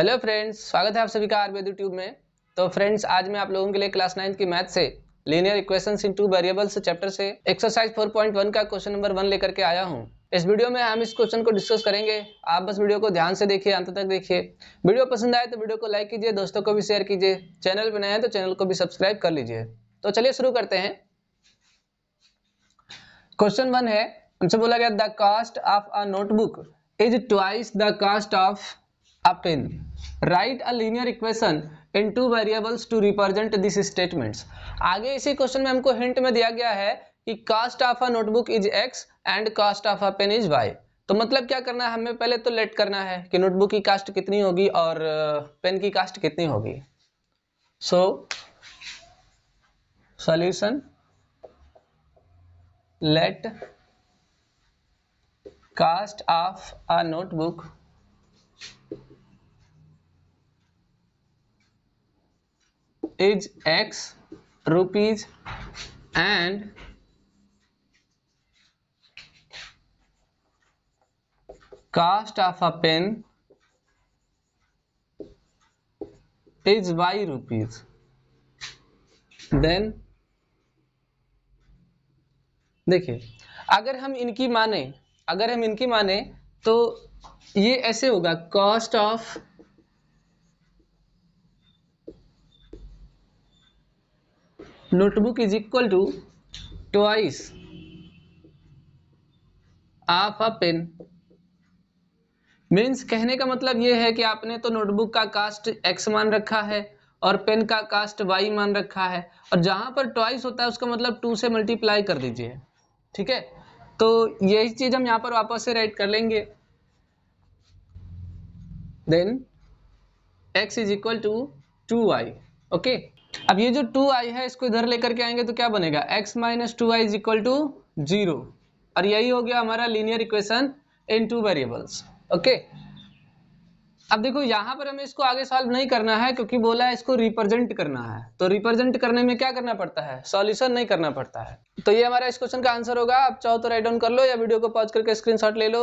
Hello friends स्वागत है आप सभी का आरबीएद यूट्यूब में तो फ्रेंड्स आज मैं आप लोगों के लिए क्लास नाइन्थ की मैथ से linear equation in two variables chapter से एक्सरसाइज 4.1 का क्वेश्चन नंबर वन लेकर के आया हूं इस वीडियो में हम इस क्वेश्चन को डिस्कस करेंगे आप बस वीडियो को ध्यान से देखिए अंत तक देखिए वीडियो पसंद आए तो वीडियो को लाइक कीजिए दोस्तों को भी शेयर कीजिए चैनल पर नए तो चैनल को भी सब्सक्राइब कर लीजिए तो चलिए शुरू करते हैं क्वेश्चन वन है हमसे बोला गया the cost of a notebook is twice the cost of a pen write a linear equation in two variables to represent this statements आगे इसी क्वेश्चन में हमको हिंट में दिया गया है कि cost of a notebook is X and cost of a pen is Y तो मतलब क्या करना है हमें पहले तो लेट करना है कि नोटबुक की कास्ट कितनी होगी और पेन uh, की कास्ट कितनी होगी so solution let cost of a notebook is X rupees and cost of a pen is Y rupees. Then देखिए अगर हम इनकी माने अगर हम इनकी माने तो ये ऐसे होगा cost of notebook is equal to twice half a pen means कहने का मतलब ये है कि आपने तो नोटबुक का कास्ट एक्स मान रखा है और पेन का कास्ट वाई मान रखा है और जहां पर ट्वाइस होता है उसका मतलब टू से मल्टीप्लाई कर दीजिए ठीक है तो यही चीज हम यहाँ पर वापस से राइट कर लेंगे then X is equal to two Y okay अब ये जो टू आई है इसको इधर लेकर के आएंगे तो क्या बनेगा X minus two Y is equal to zero और यही हो गया हमारा linear equation in two variables okay अब देखो यहां पर हमें इसको आगे सॉल्व नहीं करना है क्योंकि बोला है इसको रिप्रेजेंट करना है तो रिप्रेजेंट करने में क्या करना पड़ता है सॉल्यूशन नहीं करना पड़ता है तो ये हमारा इस क्वेश्चन का आंसर होगा आप चाहो तो राइट डाउन कर लो या वीडियो को पॉज करके स्क्रीनशॉट ले लो